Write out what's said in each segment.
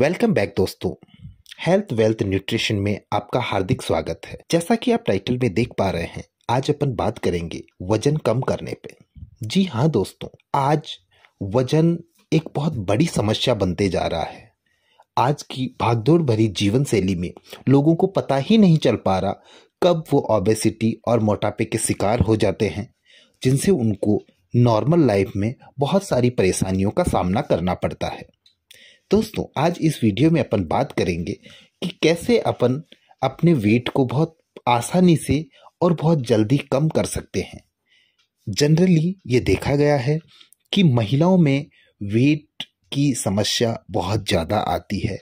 welcome back दोस्तों health wealth nutrition में आपका हार्दिक स्वागत है जैसा कि आप टाइटल में देख पा रहे हैं आज अपन बात करेंगे वजन कम करने पे जी हाँ दोस्तों आज वजन एक बहुत बड़ी समस्या बनते जा रहा है आज की भागदौड़ भरी जीवन शैली में लोगों को पता ही नहीं चल पा रहा कब वो ओबेसिटी और मोटापे के शिकार हो जाते हैं जिनसे उनको नॉर्मल लाइफ में बहुत सारी परेशानियों का सामना करना पड़ता है दोस्तों आज इस वीडियो में अपन बात करेंगे कि कैसे अपन अपने वेट को बहुत आसानी से और बहुत जल्दी कम कर सकते हैं जनरली ये देखा गया है कि महिलाओं में वेट की समस्या बहुत ज़्यादा आती है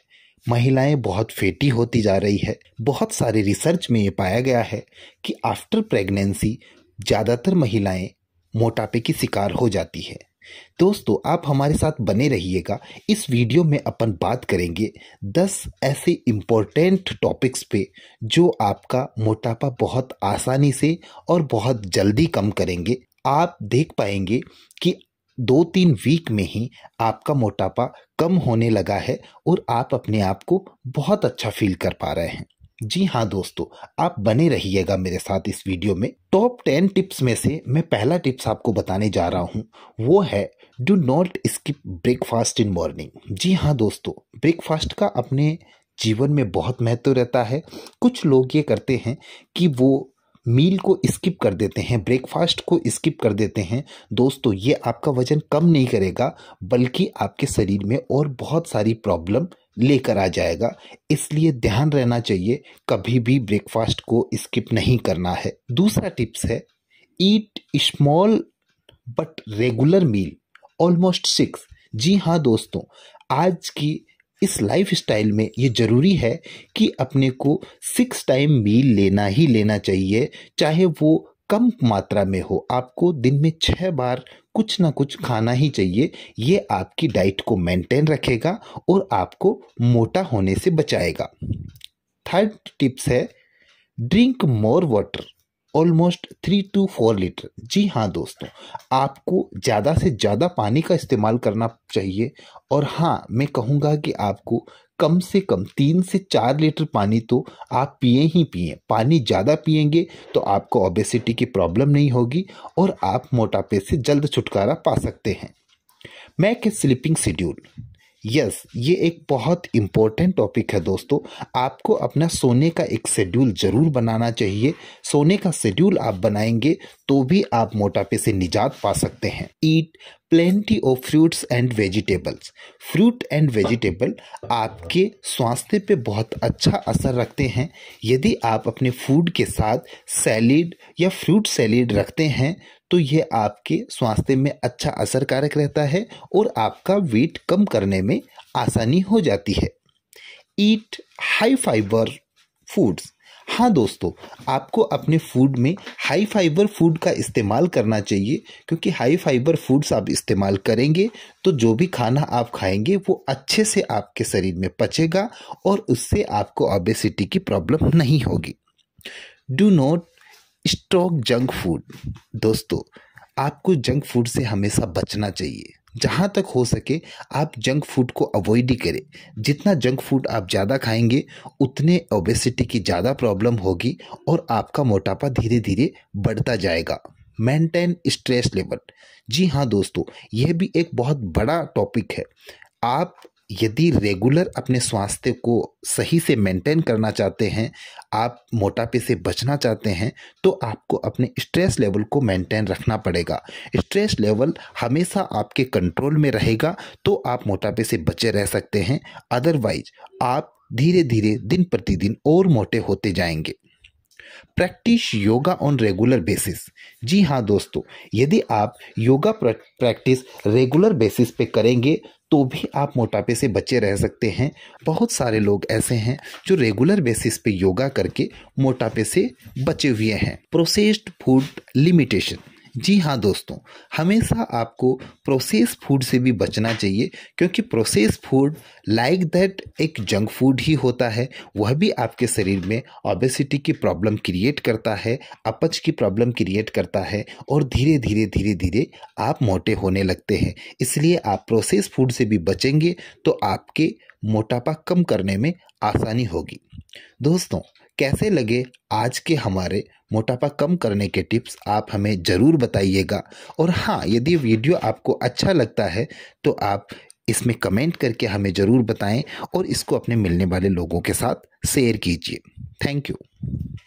महिलाएं बहुत फेटी होती जा रही है बहुत सारे रिसर्च में ये पाया गया है कि आफ्टर प्रेगनेंसी ज़्यादातर महिलाएं मोटापे की शिकार हो जाती है दोस्तों आप हमारे साथ बने रहिएगा इस वीडियो में अपन बात करेंगे 10 ऐसे इम्पोर्टेंट टॉपिक्स पे जो आपका मोटापा बहुत आसानी से और बहुत जल्दी कम करेंगे आप देख पाएंगे कि दो तीन वीक में ही आपका मोटापा कम होने लगा है और आप अपने आप को बहुत अच्छा फील कर पा रहे हैं जी हाँ दोस्तों आप बने रहिएगा मेरे साथ इस वीडियो में टॉप टेन टिप्स में से मैं पहला टिप्स आपको बताने जा रहा हूँ वो है do not skip breakfast in morning जी हाँ दोस्तों ब्रेकफास्ट का अपने जीवन में बहुत महत्व रहता है कुछ लोग ये करते हैं कि वो मील को स्किप कर देते हैं ब्रेकफास्ट को स्किप कर देते हैं दोस्तों ये आपका वजन कम नहीं करेगा बल्कि आपके शरीर में और बहुत सारी प्रॉब्लम लेकर आ जाएगा इसलिए ध्यान रहना चाहिए कभी भी ब्रेकफास्ट को स्किप नहीं करना है दूसरा टिप्स है eat small but regular meal almost six जी हाँ दोस्तों आज की इस लाइफ स्टाइल में ये ज़रूरी है कि अपने को सिक्स टाइम मील लेना ही लेना चाहिए चाहे वो कम मात्रा में हो आपको दिन में छः बार कुछ ना कुछ खाना ही चाहिए ये आपकी डाइट को मेंटेन रखेगा और आपको मोटा होने से बचाएगा थर्ड टिप्स है drink more water almost three two four litre जी हाँ दोस्तों आपको ज़्यादा से ज़्यादा पानी का इस्तेमाल करना चाहिए और हाँ मैं कहूँगा कि आपको कम से कम तीन से चार लीटर पानी तो आप पिए ही पिए पानी ज़्यादा पिएंगे तो आपको ओबेसिटी की प्रॉब्लम नहीं होगी और आप मोटापे से जल्द छुटकारा पा सकते हैं make sleeping schedule yes yes, ये एक बहुत इम्पोर्टेंट टॉपिक है दोस्तों आपको अपना सोने का एक शेड्यूल ज़रूर बनाना चाहिए सोने का शेड्यूल आप बनाएंगे तो भी आप मोटापे से निजात पा सकते हैं eat plenty of fruits and vegetables fruit and vegetable आपके स्वास्थ्य पे बहुत अच्छा असर रखते हैं यदि आप अपने फूड के साथ सैलिड या फ्रूट सैलिड रखते हैं तो यह आपके स्वास्थ्य में अच्छा असरकारक रहता है और आपका वेट कम करने में आसानी हो जाती है ईट हाई फाइबर फूड्स हाँ दोस्तों आपको अपने फूड में हाई फाइबर फूड का इस्तेमाल करना चाहिए क्योंकि हाई फाइबर फूड्स आप इस्तेमाल करेंगे तो जो भी खाना आप खाएंगे वो अच्छे से आपके शरीर में पचेगा और उससे आपको ओबेसिटी की प्रॉब्लम नहीं होगी do not stock junk food दोस्तों आपको जंक फूड से हमेशा बचना चाहिए जहाँ तक हो सके आप जंक फूड को अवॉइड ही करें जितना जंक फूड आप ज़्यादा खाएंगे उतने ओबेसिटी की ज़्यादा प्रॉब्लम होगी और आपका मोटापा धीरे धीरे बढ़ता जाएगा मेंटेन स्ट्रेस लेवल जी हाँ दोस्तों यह भी एक बहुत बड़ा टॉपिक है आप यदि रेगुलर अपने स्वास्थ्य को सही से मेंटेन करना चाहते हैं आप मोटापे से बचना चाहते हैं तो आपको अपने स्ट्रेस लेवल को मेंटेन रखना पड़ेगा स्ट्रेस लेवल हमेशा आपके कंट्रोल में रहेगा तो आप मोटापे से बचे रह सकते हैं अदरवाइज आप धीरे धीरे दिन प्रतिदिन और मोटे होते जाएंगे practice yoga on regular basis जी हाँ दोस्तों यदि आप योगा प्रैक्टिस रेगुलर बेसिस पे करेंगे तो भी आप मोटापे से बचे रह सकते हैं बहुत सारे लोग ऐसे हैं जो रेगुलर बेसिस पे योगा करके मोटापे से बचे हुए हैं प्रोसेस्ड फूड लिमिटेशन जी हाँ दोस्तों हमेशा आपको प्रोसेस फूड से भी बचना चाहिए क्योंकि प्रोसेस फूड लाइक दैट एक जंक फूड ही होता है वह भी आपके शरीर में ओबेसिटी की प्रॉब्लम क्रिएट करता है अपच की प्रॉब्लम क्रिएट करता है और धीरे धीरे धीरे धीरे आप मोटे होने लगते हैं इसलिए आप प्रोसेस फूड से भी बचेंगे तो आपके मोटापा कम करने में आसानी होगी दोस्तों कैसे लगे आज के हमारे मोटापा कम करने के टिप्स आप हमें ज़रूर बताइएगा और हाँ यदि वीडियो आपको अच्छा लगता है तो आप इसमें कमेंट करके हमें ज़रूर बताएं और इसको अपने मिलने वाले लोगों के साथ शेयर कीजिए थैंक यू